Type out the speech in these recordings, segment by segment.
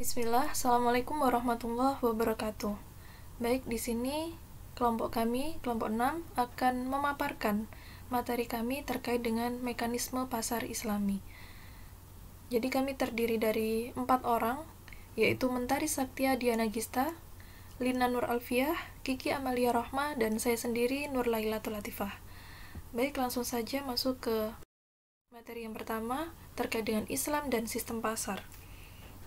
Bismillah, Assalamualaikum warahmatullahi wabarakatuh. Baik, di sini kelompok kami, kelompok 6, akan memaparkan materi kami terkait dengan mekanisme pasar islami. Jadi kami terdiri dari empat orang, yaitu Mentari Saktia Diana Gista, Lina Nur Alfiah, Kiki Amalia Rohma, dan saya sendiri Nur Laila Tulatifah. Baik, langsung saja masuk ke materi yang pertama terkait dengan Islam dan sistem pasar.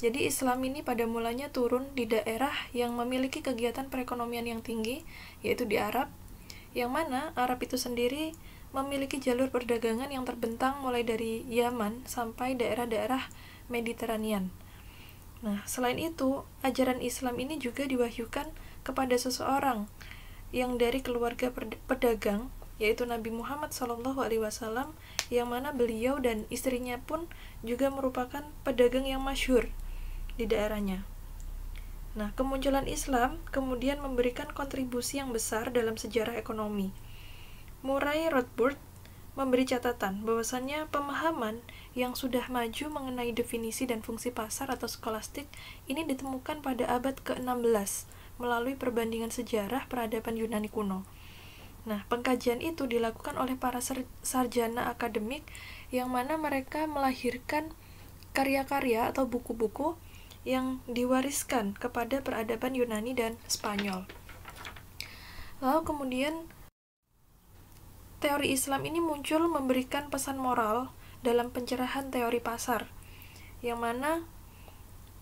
Jadi Islam ini pada mulanya turun di daerah yang memiliki kegiatan perekonomian yang tinggi, yaitu di Arab, yang mana Arab itu sendiri memiliki jalur perdagangan yang terbentang mulai dari Yaman sampai daerah-daerah Mediterania. Nah, selain itu, ajaran Islam ini juga diwahyukan kepada seseorang yang dari keluarga pedagang, yaitu Nabi Muhammad SAW, yang mana beliau dan istrinya pun juga merupakan pedagang yang masyur di daerahnya. Nah, kemunculan Islam kemudian memberikan kontribusi yang besar dalam sejarah ekonomi. Murray Rothbard memberi catatan bahwasannya pemahaman yang sudah maju mengenai definisi dan fungsi pasar atau skolastik ini ditemukan pada abad ke-16 melalui perbandingan sejarah peradaban Yunani kuno. Nah, pengkajian itu dilakukan oleh para sarjana akademik yang mana mereka melahirkan karya-karya atau buku-buku yang diwariskan kepada peradaban Yunani dan Spanyol. Lalu kemudian teori Islam ini muncul memberikan pesan moral dalam pencerahan teori pasar, yang mana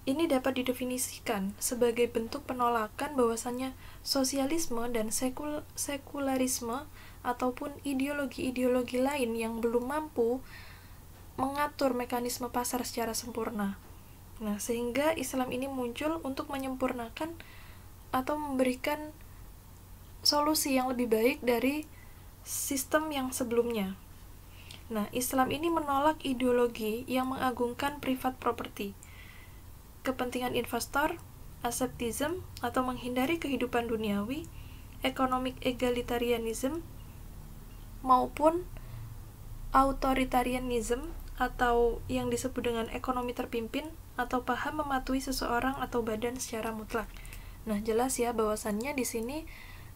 ini dapat didefinisikan sebagai bentuk penolakan bahwasannya sosialisme dan sekul sekularisme ataupun ideologi-ideologi lain yang belum mampu mengatur mekanisme pasar secara sempurna. Nah, sehingga Islam ini muncul untuk menyempurnakan atau memberikan solusi yang lebih baik dari sistem yang sebelumnya. Nah, Islam ini menolak ideologi yang mengagungkan privat property, kepentingan investor, asceticism atau menghindari kehidupan duniawi, economic egalitarianism, maupun authoritarianism atau yang disebut dengan ekonomi terpimpin atau paham mematuhi seseorang atau badan secara mutlak. Nah, jelas ya bahwasannya di sini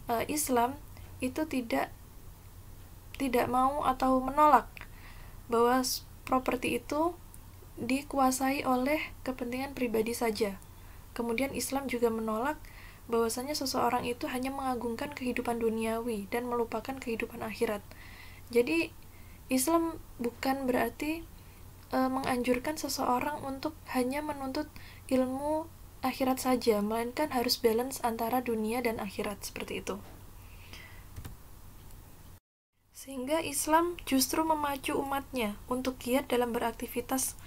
e, Islam itu tidak tidak mau atau menolak bahwa properti itu dikuasai oleh kepentingan pribadi saja. Kemudian Islam juga menolak bahwasanya seseorang itu hanya mengagungkan kehidupan duniawi dan melupakan kehidupan akhirat. Jadi Islam bukan berarti e, menganjurkan seseorang untuk hanya menuntut ilmu akhirat saja, melainkan harus balance antara dunia dan akhirat seperti itu. Sehingga Islam justru memacu umatnya untuk giat dalam beraktivitas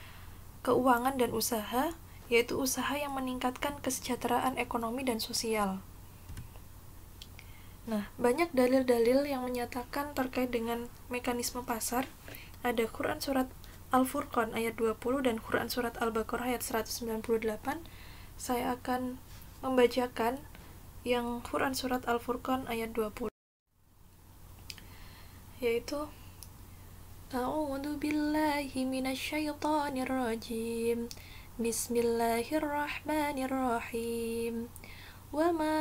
keuangan dan usaha, yaitu usaha yang meningkatkan kesejahteraan ekonomi dan sosial. Nah, banyak dalil-dalil yang menyatakan terkait dengan mekanisme pasar. Ada Quran surat Al-Furqan ayat 20 dan Quran Surat Al-Baqarah ayat 198 saya akan membacakan yang Quran Surat Al-Furqan ayat 20 yaitu A'udzu billahi rajim Bismillahirrahmanirrahim wa ma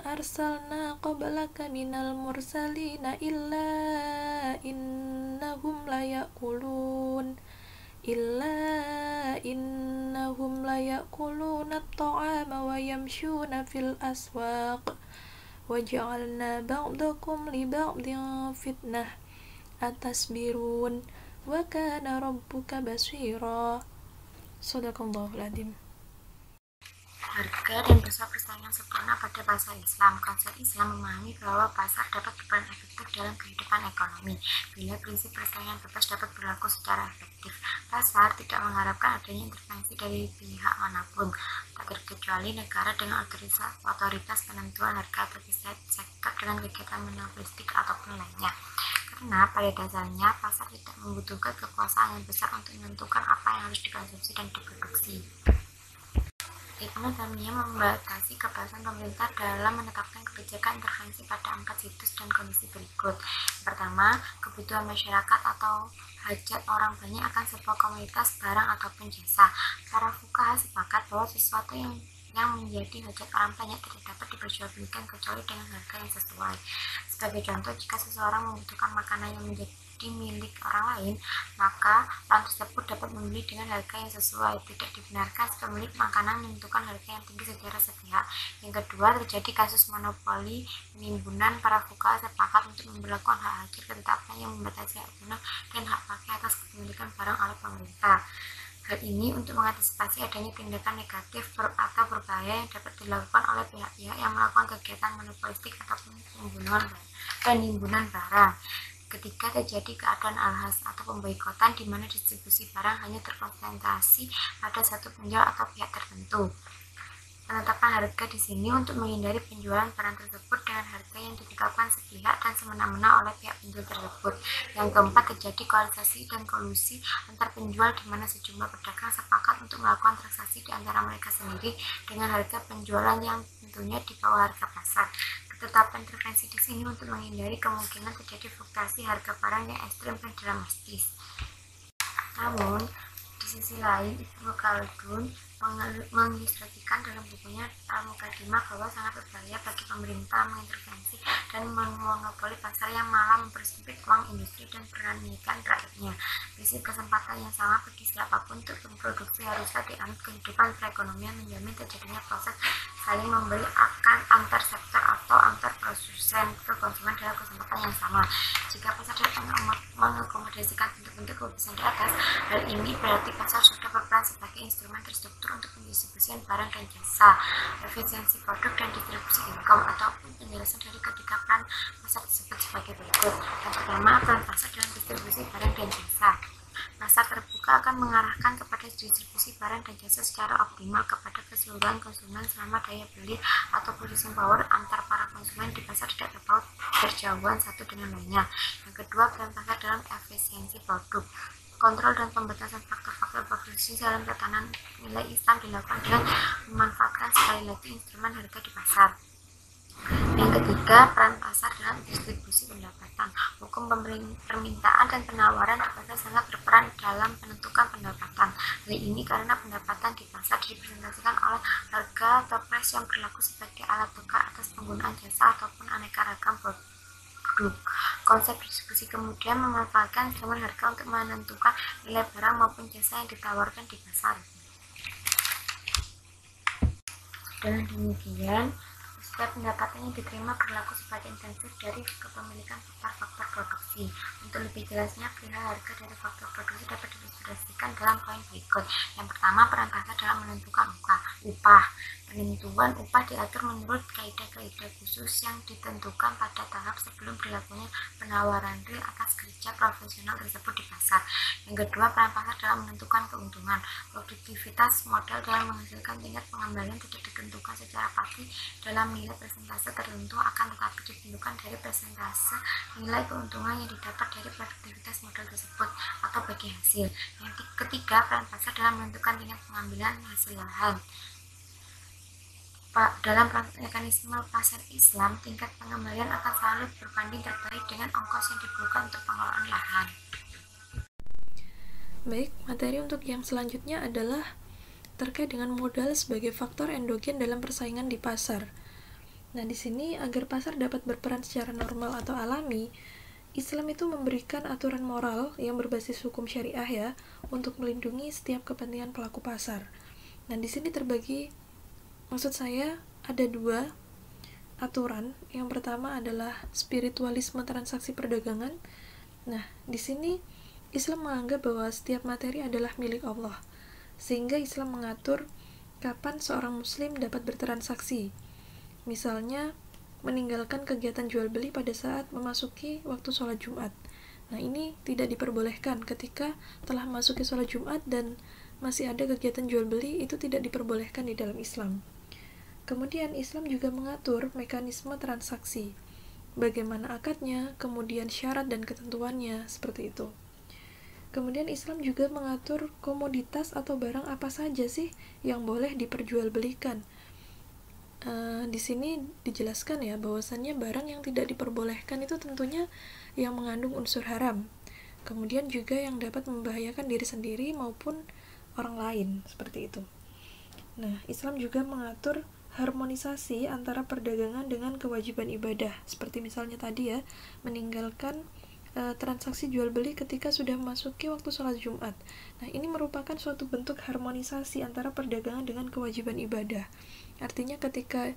arsalna qablaka minal mursalina illa innahum layakulun illa innahum layakuluna at-ta'ama wa yamshuna fil aswaq ja'alna ba'dakum li ba'din fitnah atas atasbirun wa kana rabbuka basira sadaqallahul azim harga dan besar persaingan sempurna pada pasar Islam. Konsep Islam memahami bahwa pasar dapat berperan efektif dalam kehidupan ekonomi bila prinsip persaingan bebas dapat berlaku secara efektif. Pasar tidak mengharapkan adanya intervensi dari pihak manapun, tak terkecuali negara dengan otoritas, penentuan harga atau riset sektor dengan kegiatan monopolistik ataupun lainnya karena pada dasarnya pasar tidak membutuhkan kekuasaan yang besar untuk menentukan apa yang harus dikonsumsi dan diproduksi. Itu dalamnya membatasi kebebasan pemerintah dalam menetapkan kebijakan intervensi pada empat situs dan kondisi berikut. Pertama, kebutuhan masyarakat atau hajat orang banyak akan sebuah komunitas barang ataupun jasa. Para fukah sepakat bahwa sesuatu yang yang menjadi hajat orang banyak tidak dapat diperjualbelikan kecuali dengan harga yang sesuai. Sebagai contoh, jika seseorang membutuhkan makanan yang menjadi menjadi milik orang lain, maka orang tersebut dapat membeli dengan harga yang sesuai. Tidak dibenarkan pemilik makanan menentukan harga yang tinggi secara sepihak. Yang kedua, terjadi kasus monopoli penimbunan para buka sepakat untuk memperlakukan hak akhir tetapnya yang membatasi hak guna dan hak pakai atas kepemilikan barang oleh pemerintah. Hal ini untuk mengantisipasi adanya tindakan negatif ber atau berbahaya yang dapat dilakukan oleh pihak-pihak yang melakukan kegiatan monopolistik ataupun penimbunan dan Penimbunan barang ketika terjadi keadaan alhas atau pemboikotan di mana distribusi barang hanya terkonsentrasi pada satu penjual atau pihak tertentu. Penetapan harga di sini untuk menghindari penjualan barang tersebut dengan harga yang ditetapkan sepihak dan semena-mena oleh pihak penjual tersebut. Yang keempat, terjadi koalisasi dan kolusi antar penjual di mana sejumlah pedagang sepakat untuk melakukan transaksi di antara mereka sendiri dengan harga penjualan yang tentunya di bawah harga pasar. Tetapan intervensi di sini untuk menghindari kemungkinan terjadi fluktuasi harga barang yang ekstrim dan dramatis. Namun, di sisi lain, Ibu Kaldun mengilustrasikan dalam bukunya Al-Mukadimah bahwa sangat berbahaya bagi pemerintah mengintervensi dan memonopoli pasar yang malah mempersempit uang industri dan peranikan rakyatnya. Bisa kesempatan yang sama bagi siapapun untuk memproduksi haruslah dianut kehidupan perekonomian menjamin terjadinya proses saling membeli akan antar sektor atau antar produsen ke konsumen dalam kesempatan yang sama. Jika pasar dan mengakomodasikan bentuk-bentuk kebebasan di atas, hal ini berarti pasar sudah berperan sebagai instrumen terstruktur untuk mendistribusikan barang dan jasa, efisiensi produk dan distribusi income, ataupun penjelasan dari ketiga plan masa tersebut sebagai berikut. Yang pertama, plan pasar dalam distribusi barang dan jasa. Masa terbuka akan mengarahkan kepada distribusi barang dan jasa secara optimal kepada keseluruhan konsumen selama daya beli atau purchasing power antar para konsumen di pasar tidak terpaut berjauhan satu dengan lainnya. Yang kedua, peran pasar dalam efisiensi produk kontrol dan pembatasan faktor-faktor produksi dalam tatanan nilai instan dilakukan dengan memanfaatkan sekali lagi instrumen harga di pasar. Yang ketiga, peran pasar dalam distribusi pendapatan. Hukum permintaan dan penawaran di pasar sangat berperan dalam menentukan pendapatan. Hal ini karena pendapatan di pasar dipresentasikan oleh harga atau price yang berlaku sebagai alat tukar atas penggunaan jasa ataupun aneka ragam produk grup. Konsep diskusi kemudian memanfaatkan instrumen harga untuk menentukan nilai barang maupun jasa yang ditawarkan di pasar. Dan demikian, setiap pendapatan yang diterima berlaku sebagai intensif dari kepemilikan faktor-faktor produksi. Untuk lebih jelasnya, perihal harga dari faktor produksi dapat diilustrasikan dalam poin berikut. Yang pertama, peran pasar dalam menentukan upah. upah. Penentuan upah diatur menurut kaidah-kaidah khusus yang ditentukan pada tahap sebelum berlakunya penawaran real atas kerja profesional tersebut di pasar. Yang kedua, peran pasar dalam menentukan keuntungan. Produktivitas modal dalam menghasilkan tingkat pengambilan tidak ditentukan secara pasti dalam nilai persentase tertentu akan tetapi ditentukan dari persentase nilai keuntungan yang didapat dari produktivitas modal tersebut atau bagi hasil. Yang ketiga, peran pasar dalam menentukan tingkat pengambilan hasil lahan dalam mekanisme pasar Islam, tingkat pengembalian akan selalu berbanding terbaik dengan ongkos yang diperlukan untuk pengelolaan lahan. Baik, materi untuk yang selanjutnya adalah terkait dengan modal sebagai faktor endogen dalam persaingan di pasar. Nah, di sini agar pasar dapat berperan secara normal atau alami, Islam itu memberikan aturan moral yang berbasis hukum syariah ya untuk melindungi setiap kepentingan pelaku pasar. Nah, di sini terbagi maksud saya ada dua aturan. Yang pertama adalah spiritualisme transaksi perdagangan. Nah, di sini Islam menganggap bahwa setiap materi adalah milik Allah, sehingga Islam mengatur kapan seorang Muslim dapat bertransaksi. Misalnya, meninggalkan kegiatan jual beli pada saat memasuki waktu sholat Jumat. Nah, ini tidak diperbolehkan ketika telah memasuki sholat Jumat dan masih ada kegiatan jual beli, itu tidak diperbolehkan di dalam Islam. Kemudian Islam juga mengatur mekanisme transaksi, bagaimana akadnya, kemudian syarat dan ketentuannya, seperti itu. Kemudian Islam juga mengatur komoditas atau barang apa saja sih yang boleh diperjualbelikan. Uh, di sini dijelaskan ya bahwasannya barang yang tidak diperbolehkan itu tentunya yang mengandung unsur haram. Kemudian juga yang dapat membahayakan diri sendiri maupun orang lain, seperti itu. Nah, Islam juga mengatur harmonisasi antara perdagangan dengan kewajiban ibadah seperti misalnya tadi ya meninggalkan e, transaksi jual beli ketika sudah memasuki waktu sholat Jumat. Nah, ini merupakan suatu bentuk harmonisasi antara perdagangan dengan kewajiban ibadah. Artinya ketika eh,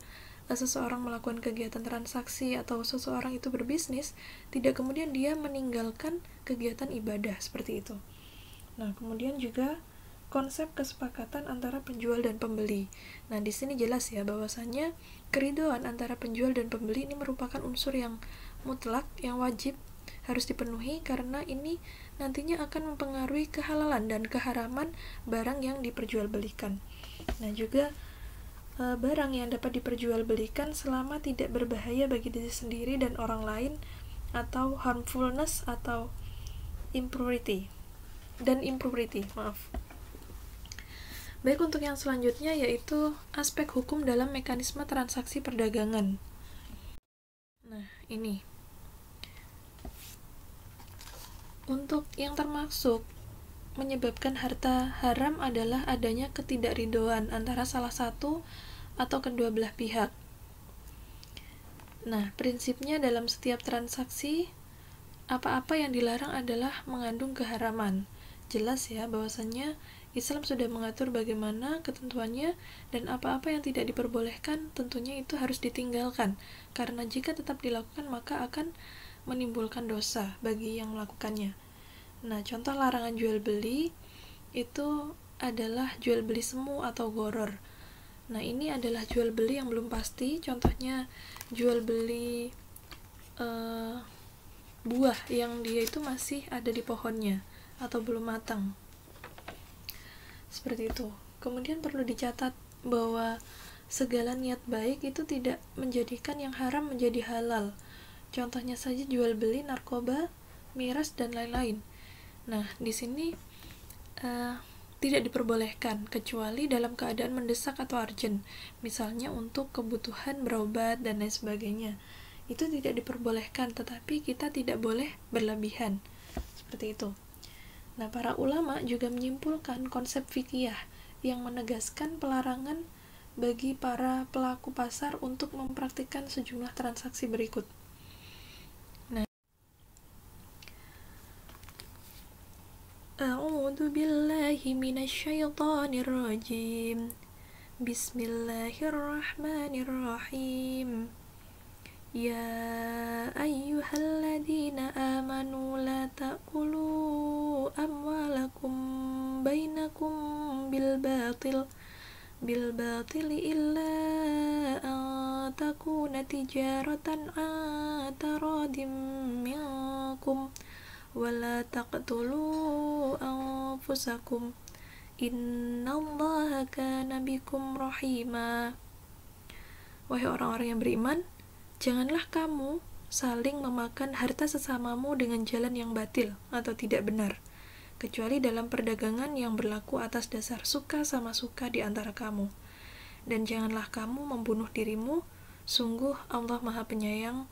seseorang melakukan kegiatan transaksi atau seseorang itu berbisnis, tidak kemudian dia meninggalkan kegiatan ibadah seperti itu. Nah, kemudian juga konsep kesepakatan antara penjual dan pembeli. Nah, di sini jelas ya bahwasannya keriduan antara penjual dan pembeli ini merupakan unsur yang mutlak, yang wajib harus dipenuhi karena ini nantinya akan mempengaruhi kehalalan dan keharaman barang yang diperjualbelikan. Nah, juga e, barang yang dapat diperjualbelikan selama tidak berbahaya bagi diri sendiri dan orang lain atau harmfulness atau impurity dan impurity, maaf. Baik untuk yang selanjutnya yaitu aspek hukum dalam mekanisme transaksi perdagangan. Nah, ini. Untuk yang termasuk menyebabkan harta haram adalah adanya ketidakridoan antara salah satu atau kedua belah pihak. Nah, prinsipnya dalam setiap transaksi, apa-apa yang dilarang adalah mengandung keharaman. Jelas ya bahwasannya Islam sudah mengatur bagaimana ketentuannya dan apa-apa yang tidak diperbolehkan tentunya itu harus ditinggalkan karena jika tetap dilakukan maka akan menimbulkan dosa bagi yang melakukannya. Nah, contoh larangan jual beli itu adalah jual beli semu atau goror. Nah, ini adalah jual beli yang belum pasti, contohnya jual beli uh, buah yang dia itu masih ada di pohonnya atau belum matang seperti itu. Kemudian perlu dicatat bahwa segala niat baik itu tidak menjadikan yang haram menjadi halal. Contohnya saja jual beli narkoba, miras dan lain-lain. Nah, di sini uh, tidak diperbolehkan kecuali dalam keadaan mendesak atau urgent, misalnya untuk kebutuhan berobat dan lain sebagainya. Itu tidak diperbolehkan, tetapi kita tidak boleh berlebihan. Seperti itu. Nah, para ulama juga menyimpulkan konsep fikih yang menegaskan pelarangan bagi para pelaku pasar untuk mempraktikkan sejumlah transaksi berikut. Nah, A'udzu billahi minasyaitonir rajim. Bismillahirrahmanirrahim. Ya ayuh haladina amanula tak ulu amwalakum baynakum bil batal bil batali illa ataku nati jaratan atarodim yaukum walatakuluh aw fusakum innalillahika nabi kum rohima wahai orang-orang yang beriman janganlah kamu saling memakan harta sesamamu dengan jalan yang batil atau tidak benar, kecuali dalam perdagangan yang berlaku atas dasar suka sama suka di antara kamu. Dan janganlah kamu membunuh dirimu, sungguh Allah Maha Penyayang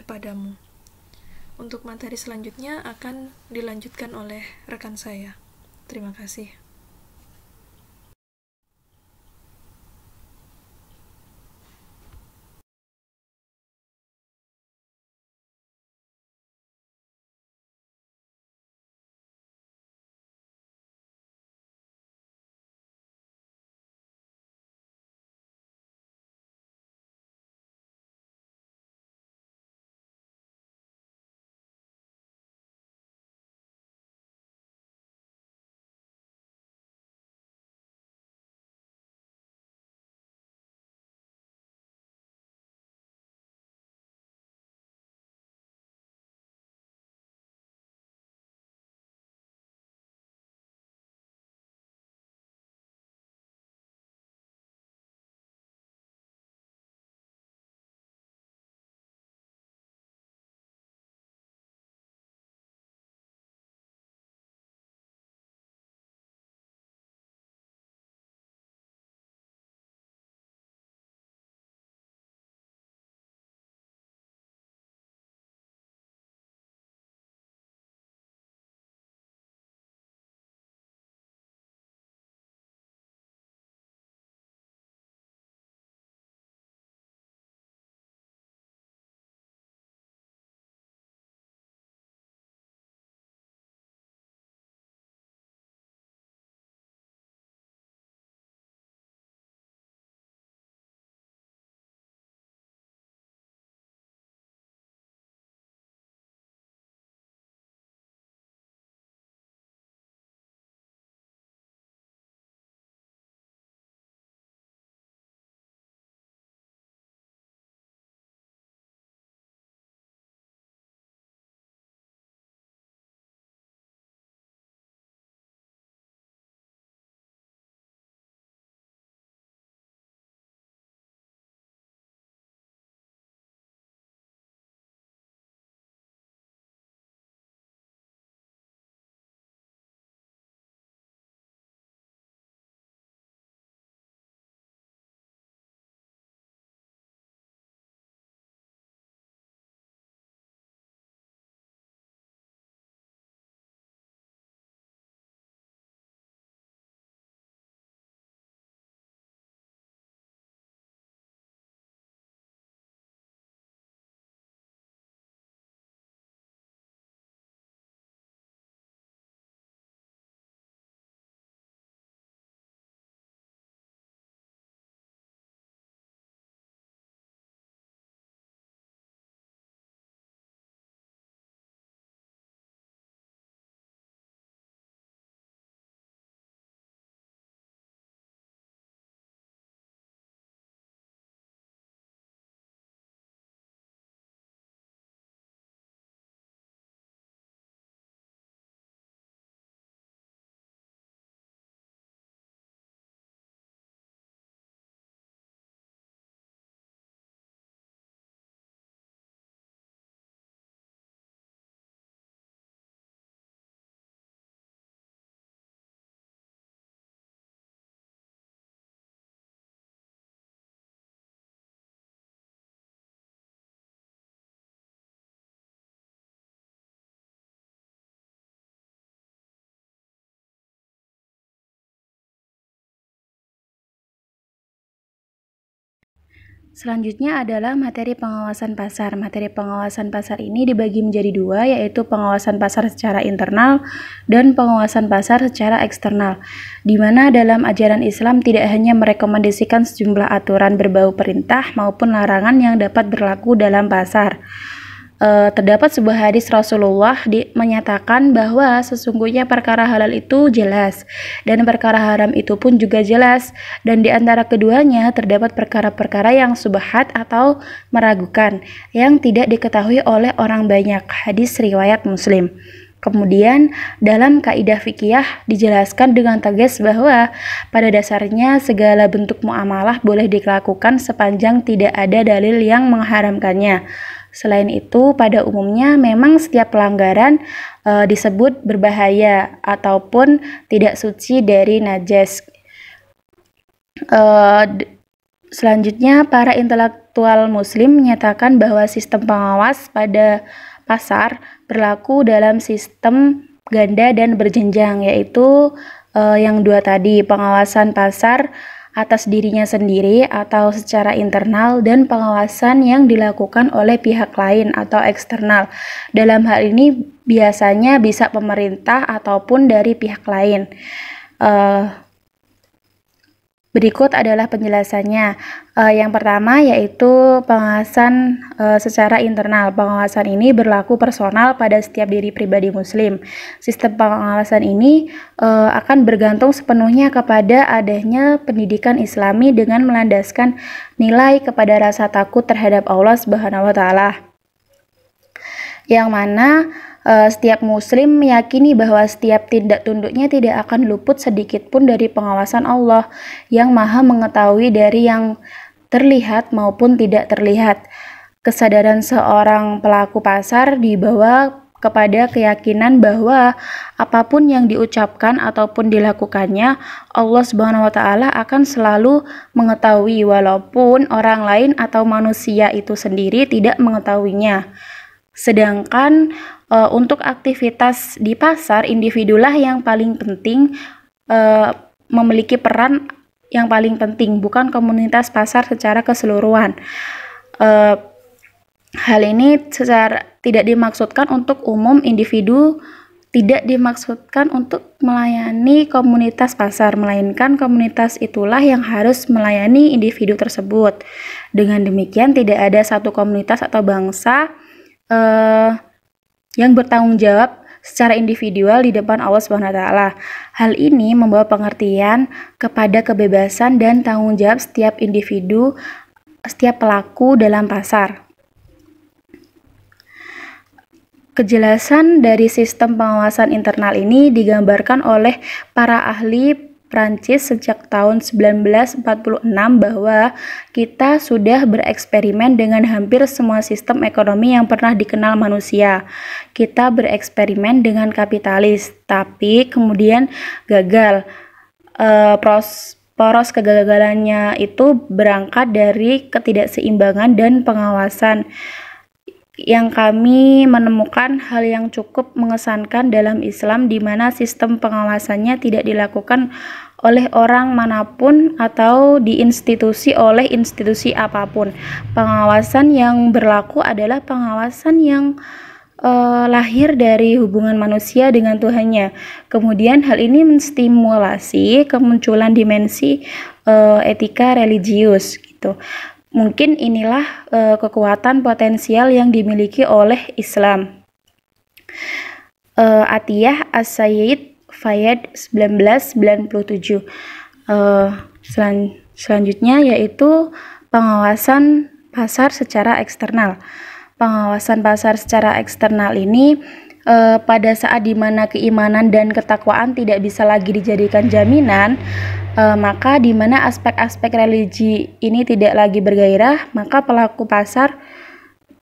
kepadamu. Untuk materi selanjutnya akan dilanjutkan oleh rekan saya. Terima kasih. Selanjutnya adalah materi pengawasan pasar. Materi pengawasan pasar ini dibagi menjadi dua, yaitu pengawasan pasar secara internal dan pengawasan pasar secara eksternal, di mana dalam ajaran Islam tidak hanya merekomendasikan sejumlah aturan berbau perintah maupun larangan yang dapat berlaku dalam pasar, uh, terdapat sebuah hadis Rasulullah di, menyatakan bahwa sesungguhnya perkara halal itu jelas dan perkara haram itu pun juga jelas dan di antara keduanya terdapat perkara-perkara yang subhat atau meragukan yang tidak diketahui oleh orang banyak. Hadis riwayat Muslim. Kemudian, dalam kaidah fikih dijelaskan dengan tegas bahwa pada dasarnya segala bentuk muamalah boleh dilakukan sepanjang tidak ada dalil yang mengharamkannya. Selain itu, pada umumnya memang setiap pelanggaran e, disebut berbahaya ataupun tidak suci dari najis. E, eh, selanjutnya, para intelektual muslim menyatakan bahwa sistem pengawas pada pasar berlaku dalam sistem ganda dan berjenjang yaitu e, yang dua tadi, pengawasan pasar atas dirinya sendiri atau secara internal dan pengawasan yang dilakukan oleh pihak lain atau eksternal. Dalam hal ini biasanya bisa pemerintah ataupun dari pihak lain. Uh, Berikut adalah penjelasannya. Uh, yang pertama yaitu pengawasan uh, secara internal. Pengawasan ini berlaku personal pada setiap diri pribadi Muslim. Sistem pengawasan ini uh, akan bergantung sepenuhnya kepada adanya pendidikan Islami dengan melandaskan nilai kepada rasa takut terhadap Allah Subhanahu wa Ta'ala, yang mana setiap Muslim meyakini bahwa setiap tindak tunduknya tidak akan luput sedikit pun dari pengawasan Allah yang Maha Mengetahui dari yang terlihat maupun tidak terlihat. Kesadaran seorang pelaku pasar dibawa kepada keyakinan bahwa apapun yang diucapkan ataupun dilakukannya, Allah Subhanahu wa taala akan selalu mengetahui walaupun orang lain atau manusia itu sendiri tidak mengetahuinya. Sedangkan e, untuk aktivitas di pasar individulah yang paling penting e, memiliki peran yang paling penting, bukan komunitas pasar secara keseluruhan. E, hal ini secara tidak dimaksudkan untuk umum individu, tidak dimaksudkan untuk melayani komunitas pasar, melainkan komunitas itulah yang harus melayani individu tersebut. Dengan demikian, tidak ada satu komunitas atau bangsa e, yang bertanggung jawab secara individual di depan Allah SWT. Hal ini membawa pengertian kepada kebebasan dan tanggung jawab setiap individu, setiap pelaku dalam pasar. Kejelasan dari sistem pengawasan internal ini digambarkan oleh para ahli Perancis sejak tahun 1946 bahwa kita sudah bereksperimen dengan hampir semua sistem ekonomi yang pernah dikenal manusia. Kita bereksperimen dengan kapitalis, tapi kemudian gagal. E, pros, poros kegagalannya itu berangkat dari ketidakseimbangan dan pengawasan yang kami menemukan hal yang cukup mengesankan dalam Islam di mana sistem pengawasannya tidak dilakukan oleh orang manapun atau di institusi oleh institusi apapun. Pengawasan yang berlaku adalah pengawasan yang eh, lahir dari hubungan manusia dengan Tuhannya. Kemudian hal ini menstimulasi kemunculan dimensi eh, etika religius gitu. Mungkin inilah e, kekuatan potensial yang dimiliki oleh Islam. E, Atiyah As-Sayyid Fayyad 1997. E, eh, selan, selanjutnya yaitu pengawasan pasar secara eksternal. Pengawasan pasar secara eksternal ini uh, pada saat dimana keimanan dan ketakwaan tidak bisa lagi dijadikan jaminan, uh, maka dimana aspek-aspek religi ini tidak lagi bergairah, maka pelaku pasar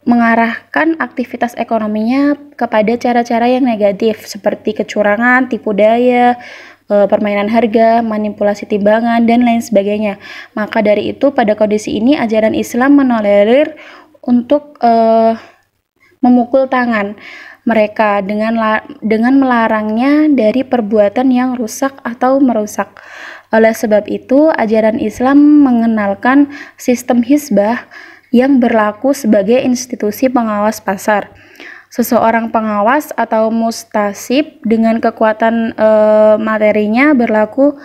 mengarahkan aktivitas ekonominya kepada cara-cara yang negatif seperti kecurangan, tipu daya, eh, permainan harga, manipulasi timbangan dan lain sebagainya. Maka dari itu pada kondisi ini ajaran Islam menolerir untuk uh, memukul tangan mereka dengan dengan melarangnya dari perbuatan yang rusak atau merusak. Oleh sebab itu, ajaran Islam mengenalkan sistem hisbah yang berlaku sebagai institusi pengawas pasar. Seseorang pengawas atau mustasib dengan kekuatan e, materinya berlaku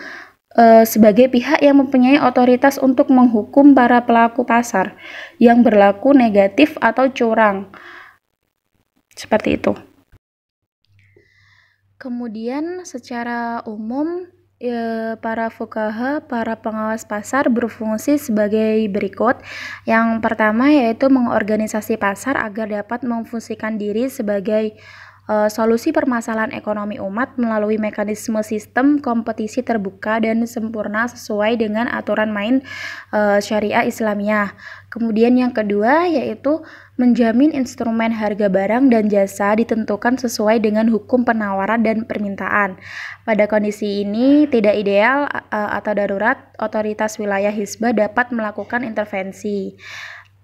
e, sebagai pihak yang mempunyai otoritas untuk menghukum para pelaku pasar yang berlaku negatif atau curang seperti itu. Kemudian secara umum e, para fukaha, para pengawas pasar berfungsi sebagai berikut. Yang pertama yaitu mengorganisasi pasar agar dapat memfungsikan diri sebagai e, solusi permasalahan ekonomi umat melalui mekanisme sistem kompetisi terbuka dan sempurna sesuai dengan aturan main e, syariah Islamiyah. Kemudian yang kedua yaitu menjamin instrumen harga barang dan jasa ditentukan sesuai dengan hukum penawaran dan permintaan. Pada kondisi ini tidak ideal atau darurat, otoritas wilayah hisba dapat melakukan intervensi.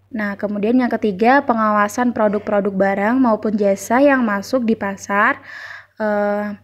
Nah, kemudian yang ketiga, pengawasan produk-produk barang maupun jasa yang masuk di pasar, eh,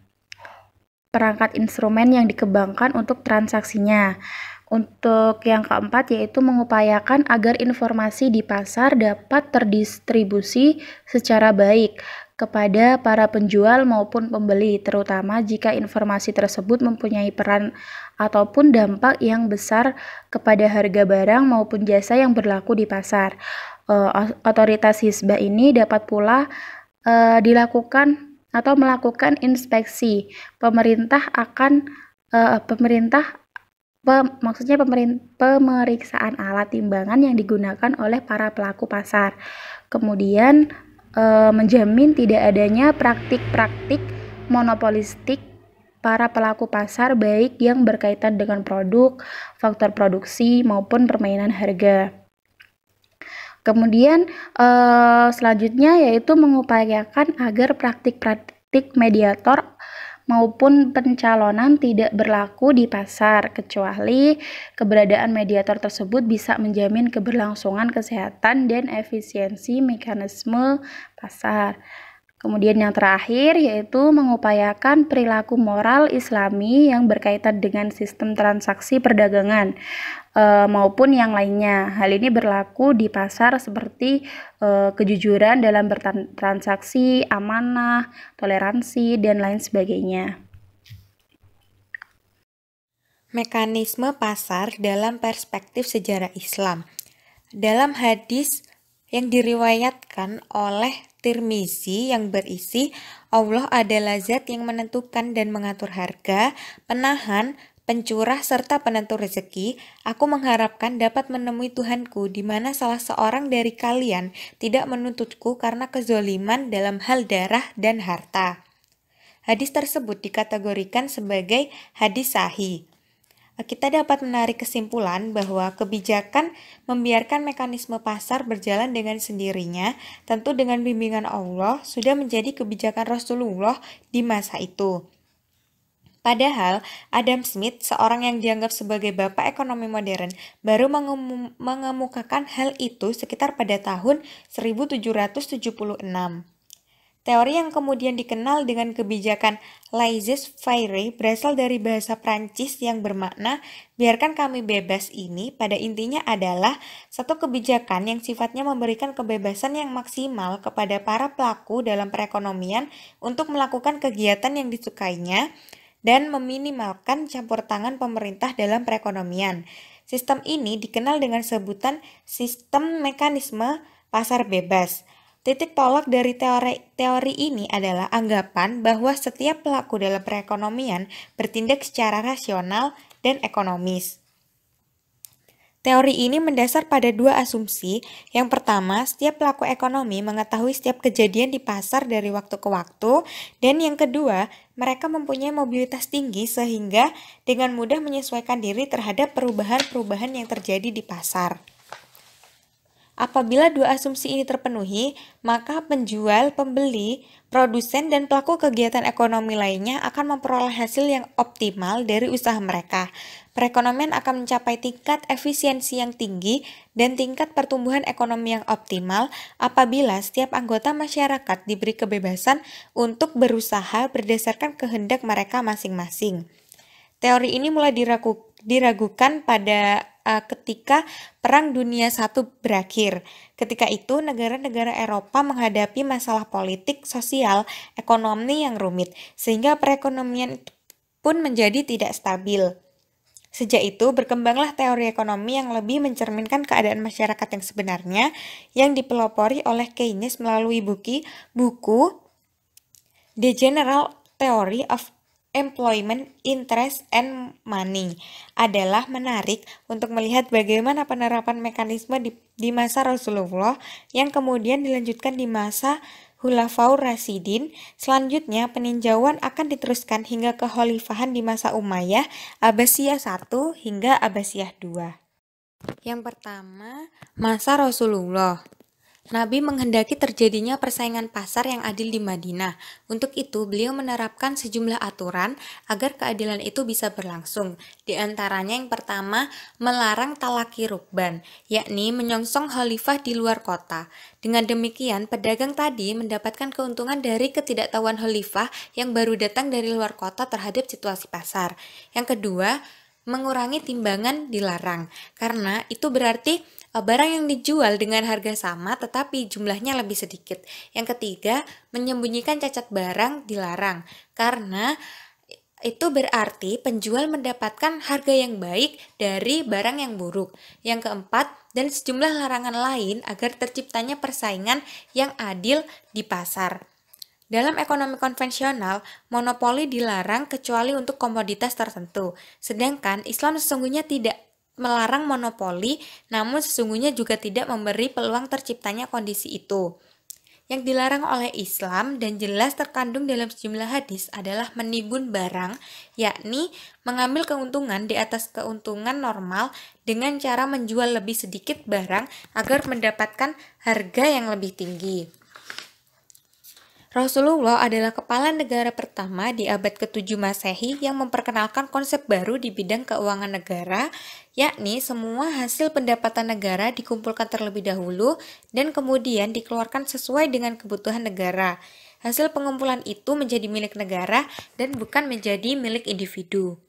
perangkat instrumen yang dikembangkan untuk transaksinya. Untuk yang keempat yaitu mengupayakan agar informasi di pasar dapat terdistribusi secara baik kepada para penjual maupun pembeli, terutama jika informasi tersebut mempunyai peran ataupun dampak yang besar kepada harga barang maupun jasa yang berlaku di pasar. Eh, otoritas Hisbah ini dapat pula eh, dilakukan atau melakukan inspeksi. Pemerintah akan eh, pemerintah pem, maksudnya pemerin, pemeriksaan alat timbangan yang digunakan oleh para pelaku pasar. Kemudian e, menjamin tidak adanya praktik-praktik monopolistik para pelaku pasar baik yang berkaitan dengan produk, faktor produksi maupun permainan harga. Kemudian e, selanjutnya yaitu mengupayakan agar praktik-praktik mediator maupun pencalonan tidak berlaku di pasar kecuali keberadaan mediator tersebut bisa menjamin keberlangsungan kesehatan dan efisiensi mekanisme pasar. Kemudian yang terakhir yaitu mengupayakan perilaku moral Islami yang berkaitan dengan sistem transaksi perdagangan. Eh, maupun yang lainnya. Hal ini berlaku di pasar seperti e, kejujuran dalam bertransaksi, amanah, toleransi, dan lain sebagainya. Mekanisme pasar dalam perspektif sejarah Islam. Dalam hadis yang diriwayatkan oleh Tirmizi yang berisi Allah adalah zat yang menentukan dan mengatur harga, penahan, pencurah serta penentu rezeki, aku mengharapkan dapat menemui Tuhanku di mana salah seorang dari kalian tidak menuntutku karena kezoliman dalam hal darah dan harta. Hadis tersebut dikategorikan sebagai hadis sahih. Kita dapat menarik kesimpulan bahwa kebijakan membiarkan mekanisme pasar berjalan dengan sendirinya, tentu dengan bimbingan Allah, sudah menjadi kebijakan Rasulullah di masa itu. Padahal, Adam Smith, seorang yang dianggap sebagai bapak ekonomi modern, baru mengemukakan hal itu sekitar pada tahun 1776. Teori yang kemudian dikenal dengan kebijakan laissez-faire berasal dari bahasa Prancis yang bermakna biarkan kami bebas ini pada intinya adalah satu kebijakan yang sifatnya memberikan kebebasan yang maksimal kepada para pelaku dalam perekonomian untuk melakukan kegiatan yang disukainya dan meminimalkan campur tangan pemerintah dalam perekonomian. Sistem ini dikenal dengan sebutan sistem mekanisme pasar bebas. Titik tolak dari teori, teori ini adalah anggapan bahwa setiap pelaku dalam perekonomian bertindak secara rasional dan ekonomis. Teori ini mendasar pada dua asumsi. Yang pertama, setiap pelaku ekonomi mengetahui setiap kejadian di pasar dari waktu ke waktu, dan yang kedua, mereka mempunyai mobilitas tinggi sehingga dengan mudah menyesuaikan diri terhadap perubahan-perubahan yang terjadi di pasar. Apabila dua asumsi ini terpenuhi, maka penjual, pembeli, produsen, dan pelaku kegiatan ekonomi lainnya akan memperoleh hasil yang optimal dari usaha mereka. Perekonomian akan mencapai tingkat efisiensi yang tinggi dan tingkat pertumbuhan ekonomi yang optimal apabila setiap anggota masyarakat diberi kebebasan untuk berusaha berdasarkan kehendak mereka masing-masing. Teori ini mulai diragu, diragukan pada uh, ketika Perang Dunia I berakhir. Ketika itu, negara-negara Eropa menghadapi masalah politik, sosial, ekonomi yang rumit, sehingga perekonomian pun menjadi tidak stabil. Sejak itu, berkembanglah teori ekonomi yang lebih mencerminkan keadaan masyarakat yang sebenarnya, yang dipelopori oleh Keynes melalui buki, buku The General Theory of employment, interest, and money adalah menarik untuk melihat bagaimana penerapan mekanisme di, di masa Rasulullah yang kemudian dilanjutkan di masa Hulafau Rasidin. Selanjutnya, peninjauan akan diteruskan hingga ke keholifahan di masa Umayyah, Abbasiyah 1 hingga Abbasiyah 2. Yang pertama, masa Rasulullah. Nabi menghendaki terjadinya persaingan pasar yang adil di Madinah. Untuk itu, beliau menerapkan sejumlah aturan agar keadilan itu bisa berlangsung. Di antaranya yang pertama, melarang talaki rukban, yakni menyongsong khalifah di luar kota. Dengan demikian, pedagang tadi mendapatkan keuntungan dari ketidaktahuan khalifah yang baru datang dari luar kota terhadap situasi pasar. Yang kedua, mengurangi timbangan dilarang karena itu berarti Eh, barang yang dijual dengan harga sama tetapi jumlahnya lebih sedikit. Yang ketiga, menyembunyikan cacat barang dilarang karena itu berarti penjual mendapatkan harga yang baik dari barang yang buruk. Yang keempat, dan sejumlah larangan lain agar terciptanya persaingan yang adil di pasar. Dalam ekonomi konvensional, monopoli dilarang kecuali untuk komoditas tertentu, sedangkan Islam sesungguhnya tidak melarang monopoli, namun sesungguhnya juga tidak memberi peluang terciptanya kondisi itu. Yang dilarang oleh Islam dan jelas terkandung dalam sejumlah hadis adalah menimbun barang, yakni mengambil keuntungan di atas keuntungan normal dengan cara menjual lebih sedikit barang agar mendapatkan harga yang lebih tinggi. Rasulullah adalah kepala negara pertama di abad ke-7 Masehi yang memperkenalkan konsep baru di bidang keuangan negara, yakni semua hasil pendapatan negara dikumpulkan terlebih dahulu dan kemudian dikeluarkan sesuai dengan kebutuhan negara. Hasil pengumpulan itu menjadi milik negara dan bukan menjadi milik individu.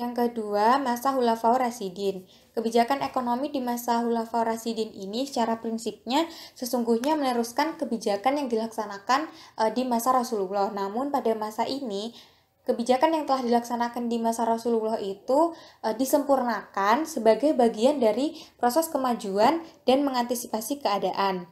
Yang kedua, masa Hulafaur Rasidin. Kebijakan ekonomi di masa Khulafaur Rasidin ini secara prinsipnya sesungguhnya meneruskan kebijakan yang dilaksanakan e, di masa Rasulullah. Namun pada masa ini kebijakan yang telah dilaksanakan di masa Rasulullah itu e, disempurnakan sebagai bagian dari proses kemajuan dan mengantisipasi keadaan.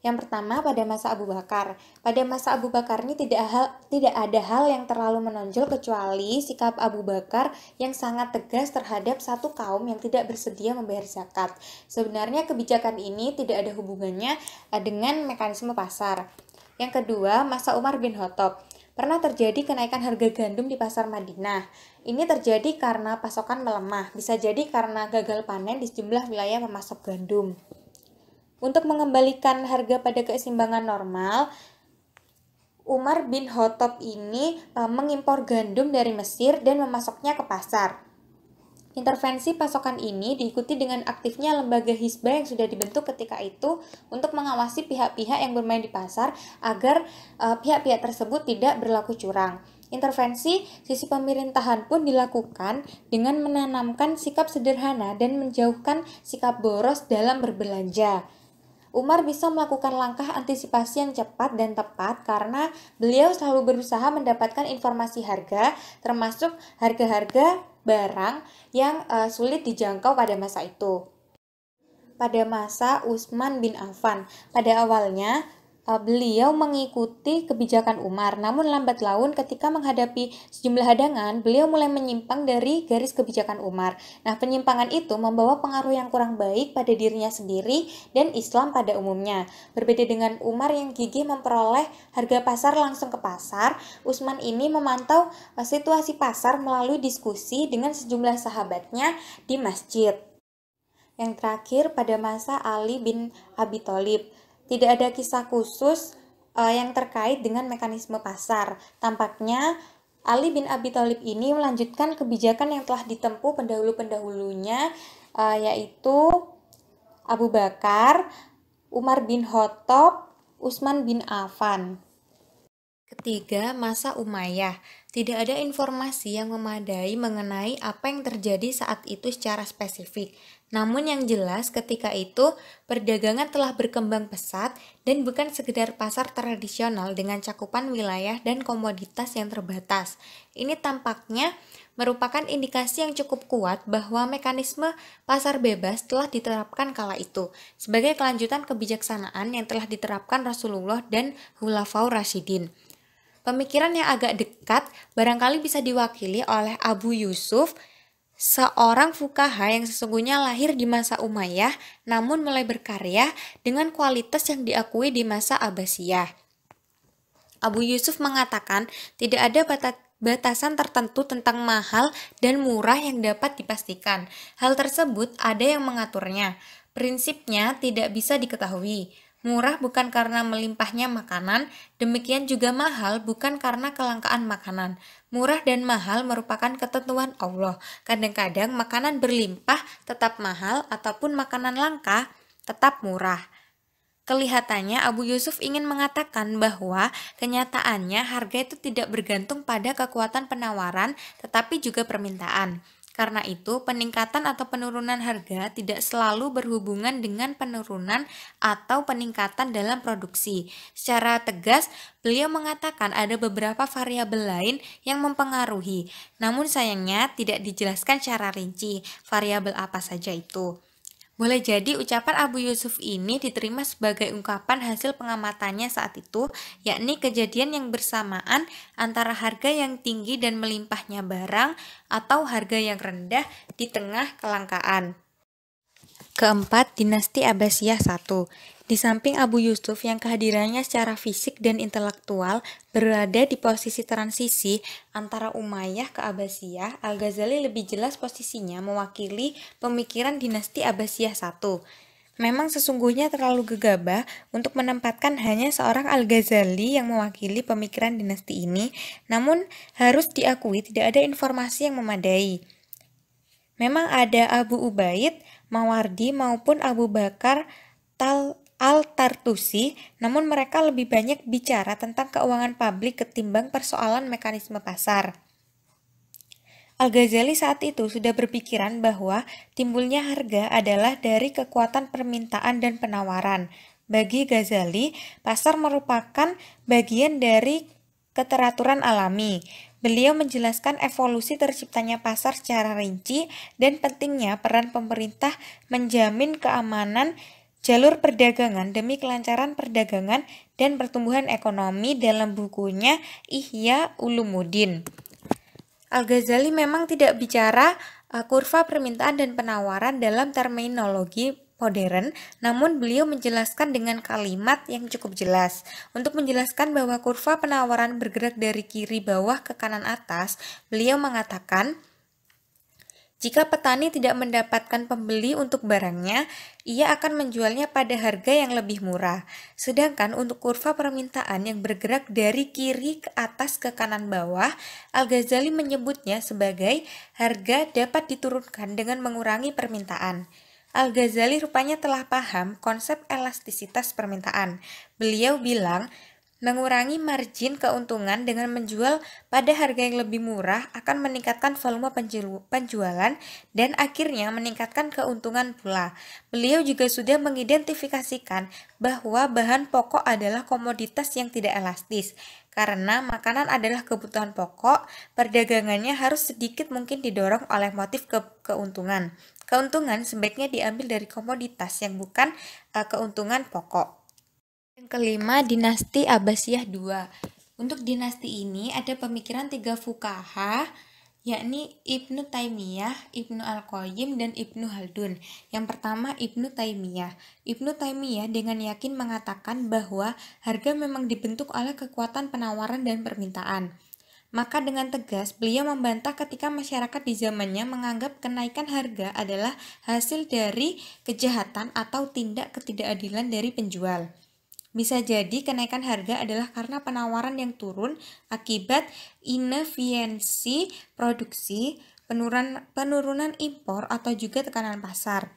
Yang pertama pada masa Abu Bakar. Pada masa Abu Bakar ini tidak hal, tidak ada hal yang terlalu menonjol kecuali sikap Abu Bakar yang sangat tegas terhadap satu kaum yang tidak bersedia membayar zakat. Sebenarnya kebijakan ini tidak ada hubungannya eh, dengan mekanisme pasar. Yang kedua, masa Umar bin Khattab. Pernah terjadi kenaikan harga gandum di pasar Madinah. Ini terjadi karena pasokan melemah, bisa jadi karena gagal panen di sejumlah wilayah pemasok gandum. Untuk mengembalikan harga pada keseimbangan normal, Umar bin Khattab ini e, mengimpor gandum dari Mesir dan memasoknya ke pasar. Intervensi pasokan ini diikuti dengan aktifnya lembaga hisbah yang sudah dibentuk ketika itu untuk mengawasi pihak-pihak yang bermain di pasar agar eh, pihak-pihak uh, pihak -pihak tersebut tidak berlaku curang. Intervensi sisi pemerintahan pun dilakukan dengan menanamkan sikap sederhana dan menjauhkan sikap boros dalam berbelanja. Umar bisa melakukan langkah antisipasi yang cepat dan tepat karena beliau selalu berusaha mendapatkan informasi harga, termasuk harga-harga barang yang uh, sulit dijangkau pada masa itu. Pada masa Usman bin Affan, pada awalnya Eh, beliau mengikuti kebijakan Umar, namun lambat laun ketika menghadapi sejumlah hadangan, beliau mulai menyimpang dari garis kebijakan Umar. Nah, penyimpangan itu membawa pengaruh yang kurang baik pada dirinya sendiri dan Islam pada umumnya. Berbeda dengan Umar yang gigih memperoleh harga pasar langsung ke pasar, Usman ini memantau eh, situasi pasar melalui diskusi dengan sejumlah sahabatnya di masjid. Yang terakhir pada masa Ali bin Abi Thalib. Tidak ada kisah khusus uh, yang terkait dengan mekanisme pasar. Tampaknya Ali bin Abi Thalib ini melanjutkan kebijakan yang telah ditempuh pendahulu-pendahulunya uh, yaitu Abu Bakar, Umar bin Khattab, Utsman bin Affan. Ketiga, masa Umayyah. Tidak ada informasi yang memadai mengenai apa yang terjadi saat itu secara spesifik. Namun yang jelas ketika itu perdagangan telah berkembang pesat dan bukan sekedar pasar tradisional dengan cakupan wilayah dan komoditas yang terbatas. Ini tampaknya merupakan indikasi yang cukup kuat bahwa mekanisme pasar bebas telah diterapkan kala itu sebagai kelanjutan kebijaksanaan yang telah diterapkan Rasulullah dan Hulafau Rashidin. Pemikiran yang agak dekat barangkali bisa diwakili oleh Abu Yusuf seorang fukaha yang sesungguhnya lahir di masa Umayyah namun mulai berkarya dengan kualitas yang diakui di masa Abbasiyah. Abu Yusuf mengatakan tidak ada batasan tertentu tentang mahal dan murah yang dapat dipastikan. Hal tersebut ada yang mengaturnya. Prinsipnya tidak bisa diketahui. Murah bukan karena melimpahnya makanan, demikian juga mahal bukan karena kelangkaan makanan. Murah dan mahal merupakan ketentuan Allah. Kadang-kadang makanan berlimpah tetap mahal ataupun makanan langka tetap murah. Kelihatannya Abu Yusuf ingin mengatakan bahwa kenyataannya harga itu tidak bergantung pada kekuatan penawaran tetapi juga permintaan. Karena itu, peningkatan atau penurunan harga tidak selalu berhubungan dengan penurunan atau peningkatan dalam produksi. Secara tegas, beliau mengatakan ada beberapa variabel lain yang mempengaruhi. Namun sayangnya tidak dijelaskan secara rinci variabel apa saja itu. Boleh jadi ucapan Abu Yusuf ini diterima sebagai ungkapan hasil pengamatannya saat itu, yakni kejadian yang bersamaan antara harga yang tinggi dan melimpahnya barang atau harga yang rendah di tengah kelangkaan. Keempat, dinasti Abbasiyah satu. Di samping Abu Yusuf yang kehadirannya secara fisik dan intelektual berada di posisi transisi antara Umayyah ke Abbasiyah, Al-Ghazali lebih jelas posisinya mewakili pemikiran dinasti Abbasiyah I. Memang sesungguhnya terlalu gegabah untuk menempatkan hanya seorang Al-Ghazali yang mewakili pemikiran dinasti ini, namun harus diakui tidak ada informasi yang memadai. Memang ada Abu Ubaid, Mawardi maupun Abu Bakar Tal Al-Tartusi, namun mereka lebih banyak bicara tentang keuangan publik ketimbang persoalan mekanisme pasar. Al-Ghazali saat itu sudah berpikiran bahwa timbulnya harga adalah dari kekuatan permintaan dan penawaran. Bagi Ghazali, pasar merupakan bagian dari keteraturan alami. Beliau menjelaskan evolusi terciptanya pasar secara rinci dan pentingnya peran pemerintah menjamin keamanan Jalur Perdagangan Demi Kelancaran Perdagangan dan Pertumbuhan Ekonomi dalam bukunya Ihya Ulumuddin. Al-Ghazali memang tidak bicara uh, kurva permintaan dan penawaran dalam terminologi modern, namun beliau menjelaskan dengan kalimat yang cukup jelas. Untuk menjelaskan bahwa kurva penawaran bergerak dari kiri bawah ke kanan atas, beliau mengatakan, jika petani tidak mendapatkan pembeli untuk barangnya, ia akan menjualnya pada harga yang lebih murah. Sedangkan untuk kurva permintaan yang bergerak dari kiri ke atas ke kanan bawah, Al-Ghazali menyebutnya sebagai harga dapat diturunkan dengan mengurangi permintaan. Al-Ghazali rupanya telah paham konsep elastisitas permintaan. Beliau bilang, Mengurangi margin keuntungan dengan menjual pada harga yang lebih murah akan meningkatkan volume penjualan dan akhirnya meningkatkan keuntungan pula. Beliau juga sudah mengidentifikasikan bahwa bahan pokok adalah komoditas yang tidak elastis. Karena makanan adalah kebutuhan pokok, perdagangannya harus sedikit mungkin didorong oleh motif ke keuntungan. Keuntungan sebaiknya diambil dari komoditas yang bukan uh, keuntungan pokok. Yang kelima, dinasti Abbasiyah II. Untuk dinasti ini ada pemikiran tiga fukaha, yakni Ibnu Taimiyah, Ibnu Al-Qayyim, dan Ibnu Haldun. Yang pertama Ibnu Taimiyah. Ibnu Taimiyah dengan yakin mengatakan bahwa harga memang dibentuk oleh kekuatan penawaran dan permintaan. Maka dengan tegas beliau membantah ketika masyarakat di zamannya menganggap kenaikan harga adalah hasil dari kejahatan atau tindak ketidakadilan dari penjual. Bisa jadi kenaikan harga adalah karena penawaran yang turun akibat inefisiensi produksi, penurunan, penurunan impor, atau juga tekanan pasar.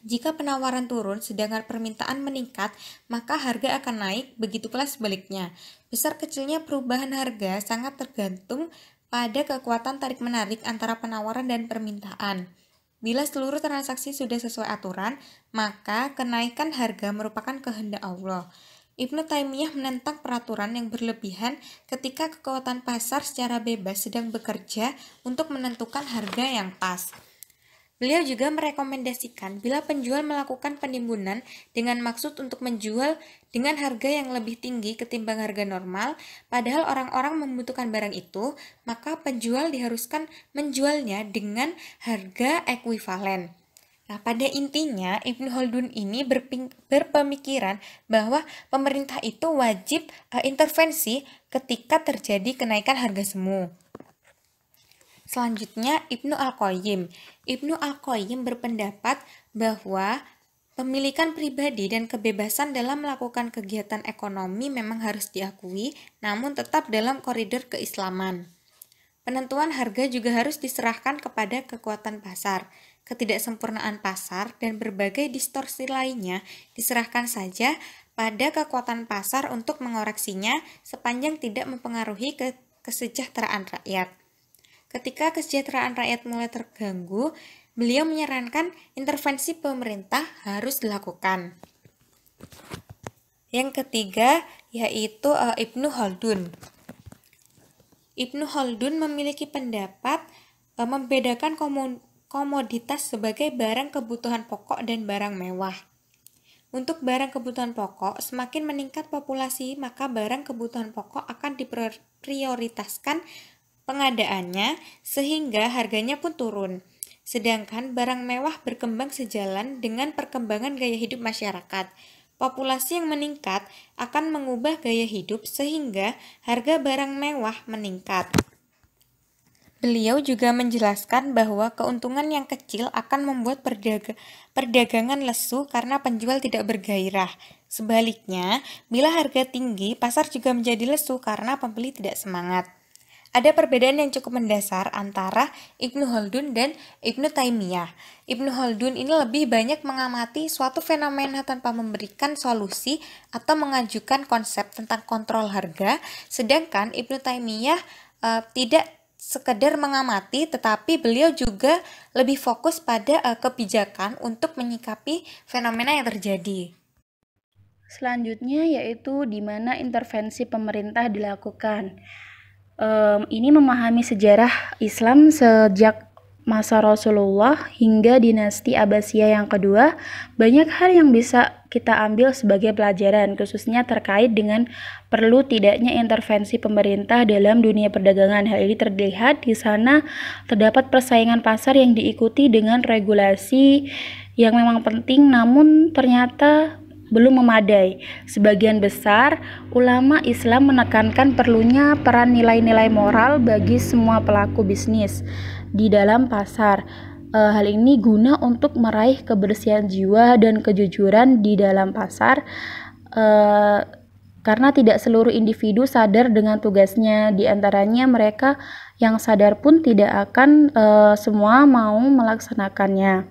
Jika penawaran turun sedangkan permintaan meningkat, maka harga akan naik, begitu pula sebaliknya. Besar kecilnya perubahan harga sangat tergantung pada kekuatan tarik-menarik antara penawaran dan permintaan. Bila seluruh transaksi sudah sesuai aturan, maka kenaikan harga merupakan kehendak Allah. Ibnu Taimiyah menentang peraturan yang berlebihan ketika kekuatan pasar secara bebas sedang bekerja untuk menentukan harga yang pas. Beliau juga merekomendasikan bila penjual melakukan penimbunan dengan maksud untuk menjual dengan harga yang lebih tinggi ketimbang harga normal, padahal orang-orang membutuhkan barang itu, maka penjual diharuskan menjualnya dengan harga ekuivalen. Nah, pada intinya Ibn Khaldun ini berping, berpemikiran bahwa pemerintah itu wajib uh, intervensi ketika terjadi kenaikan harga semu. Selanjutnya Ibnu Al-Qayyim. Ibnu Al-Qayyim berpendapat bahwa Pemilikan pribadi dan kebebasan dalam melakukan kegiatan ekonomi memang harus diakui, namun tetap dalam koridor keislaman. Penentuan harga juga harus diserahkan kepada kekuatan pasar. Ketidaksempurnaan pasar dan berbagai distorsi lainnya diserahkan saja pada kekuatan pasar untuk mengoreksinya sepanjang tidak mempengaruhi kesejahteraan rakyat. Ketika kesejahteraan rakyat mulai terganggu, beliau menyarankan intervensi pemerintah harus dilakukan. Yang ketiga yaitu uh, Ibnu Khaldun. Ibnu Khaldun memiliki pendapat uh, membedakan komoditas sebagai barang kebutuhan pokok dan barang mewah. Untuk barang kebutuhan pokok, semakin meningkat populasi, maka barang kebutuhan pokok akan diprioritaskan pengadaannya sehingga harganya pun turun. Sedangkan barang mewah berkembang sejalan dengan perkembangan gaya hidup masyarakat. Populasi yang meningkat akan mengubah gaya hidup sehingga harga barang mewah meningkat. Beliau juga menjelaskan bahwa keuntungan yang kecil akan membuat perdag perdagangan lesu karena penjual tidak bergairah. Sebaliknya, bila harga tinggi, pasar juga menjadi lesu karena pembeli tidak semangat. Ada perbedaan yang cukup mendasar antara Ibnu Haldun dan Ibnu Taimiyah. Ibnu Haldun ini lebih banyak mengamati suatu fenomena tanpa memberikan solusi atau mengajukan konsep tentang kontrol harga, sedangkan Ibnu Taimiyah e, tidak sekedar mengamati tetapi beliau juga lebih fokus pada e, kebijakan untuk menyikapi fenomena yang terjadi. Selanjutnya yaitu di mana intervensi pemerintah dilakukan um, ini memahami sejarah Islam sejak masa Rasulullah hingga dinasti Abbasiyah yang kedua, banyak hal yang bisa kita ambil sebagai pelajaran, khususnya terkait dengan perlu tidaknya intervensi pemerintah dalam dunia perdagangan. Hal ini terlihat di sana terdapat persaingan pasar yang diikuti dengan regulasi yang memang penting, namun ternyata belum memadai. Sebagian besar ulama Islam menekankan perlunya peran nilai-nilai moral bagi semua pelaku bisnis di dalam pasar. E, hal ini guna untuk meraih kebersihan jiwa dan kejujuran di dalam pasar. E, karena tidak seluruh individu sadar dengan tugasnya, di antaranya mereka yang sadar pun tidak akan e, semua mau melaksanakannya.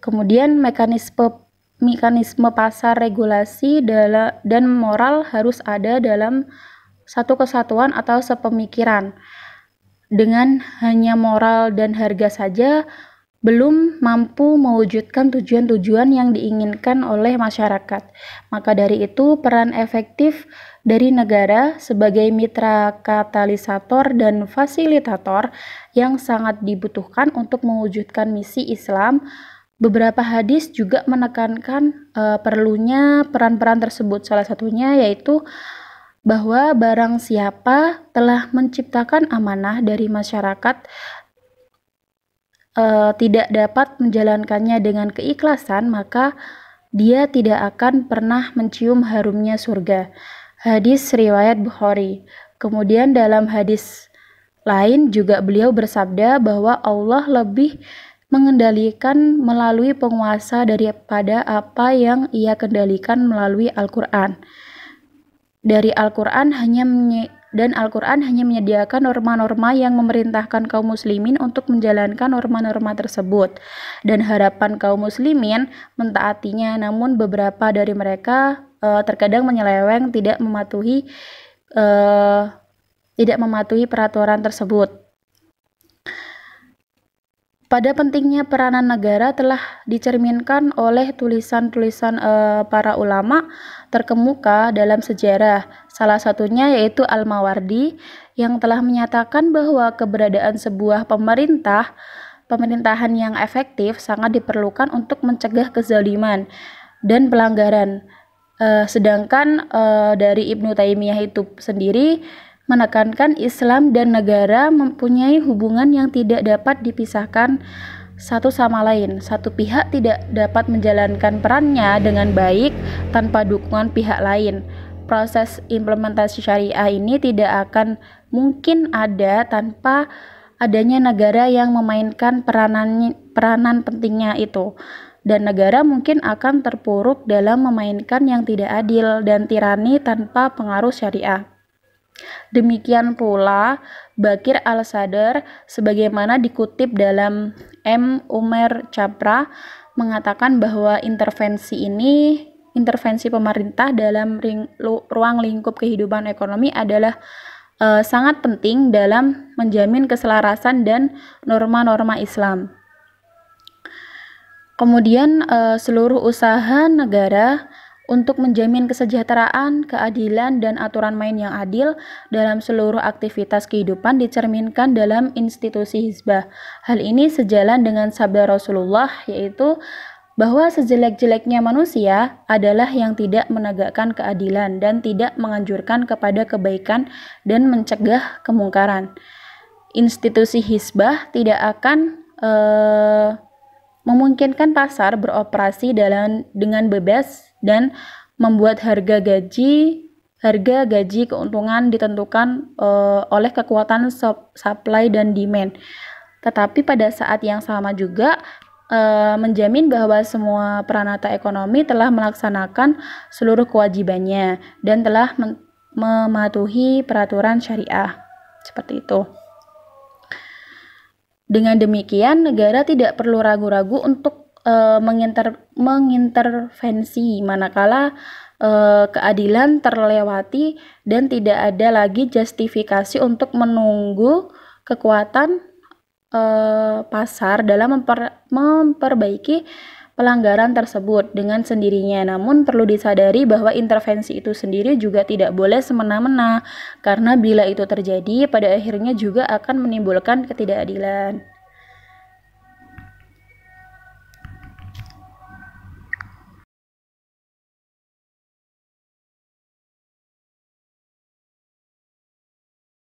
Kemudian mekanisme mekanisme pasar regulasi dan moral harus ada dalam satu kesatuan atau sepemikiran. Dengan hanya moral dan harga saja, belum mampu mewujudkan tujuan-tujuan yang diinginkan oleh masyarakat. Maka dari itu, peran efektif dari negara sebagai mitra katalisator dan fasilitator yang sangat dibutuhkan untuk mewujudkan misi Islam Beberapa hadis juga menekankan uh, perlunya peran-peran tersebut. Salah satunya yaitu bahwa barang siapa telah menciptakan amanah dari masyarakat uh, tidak dapat menjalankannya dengan keikhlasan, maka dia tidak akan pernah mencium harumnya surga. Hadis riwayat Bukhari. Kemudian dalam hadis lain juga beliau bersabda bahwa Allah lebih mengendalikan melalui penguasa daripada apa yang ia kendalikan melalui Al-Qur'an. Dari Al-Qur'an hanya dan Al-Qur'an hanya menyediakan norma-norma yang memerintahkan kaum muslimin untuk menjalankan norma-norma tersebut dan harapan kaum muslimin mentaatinya namun beberapa dari mereka uh, terkadang menyeleweng tidak mematuhi uh, tidak mematuhi peraturan tersebut pada pentingnya peranan negara telah dicerminkan oleh tulisan-tulisan e, para ulama terkemuka dalam sejarah. Salah satunya yaitu Al-Mawardi yang telah menyatakan bahwa keberadaan sebuah pemerintah pemerintahan yang efektif sangat diperlukan untuk mencegah kezaliman dan pelanggaran. E, sedangkan e, dari Ibnu Taimiyah itu sendiri menekankan Islam dan negara mempunyai hubungan yang tidak dapat dipisahkan satu sama lain. Satu pihak tidak dapat menjalankan perannya dengan baik tanpa dukungan pihak lain. Proses implementasi syariah ini tidak akan mungkin ada tanpa adanya negara yang memainkan peranan peranan pentingnya itu. Dan negara mungkin akan terpuruk dalam memainkan yang tidak adil dan tirani tanpa pengaruh syariah. Demikian pula Bakir al-Sadr sebagaimana dikutip dalam M. Umar Capra mengatakan bahwa intervensi ini intervensi pemerintah dalam ring, ruang lingkup kehidupan ekonomi adalah e, sangat penting dalam menjamin keselarasan dan norma-norma Islam. Kemudian e, seluruh usaha negara untuk menjamin kesejahteraan, keadilan, dan aturan main yang adil dalam seluruh aktivitas kehidupan dicerminkan dalam institusi hizbah. Hal ini sejalan dengan sabda Rasulullah yaitu bahwa sejelek-jeleknya manusia adalah yang tidak menegakkan keadilan dan tidak menganjurkan kepada kebaikan dan mencegah kemungkaran. Institusi hizbah tidak akan uh, memungkinkan pasar beroperasi dalam dengan bebas dan membuat harga gaji harga gaji keuntungan ditentukan uh, oleh kekuatan supply dan demand. Tetapi pada saat yang sama juga uh, menjamin bahwa semua peranata ekonomi telah melaksanakan seluruh kewajibannya dan telah mematuhi peraturan syariah. Seperti itu. Dengan demikian, negara tidak perlu ragu-ragu untuk e, menginter, mengintervensi manakala e, keadilan terlewati dan tidak ada lagi justifikasi untuk menunggu kekuatan e, pasar dalam memper, memperbaiki pelanggaran tersebut dengan sendirinya. Namun perlu disadari bahwa intervensi itu sendiri juga tidak boleh semena-mena karena bila itu terjadi pada akhirnya juga akan menimbulkan ketidakadilan.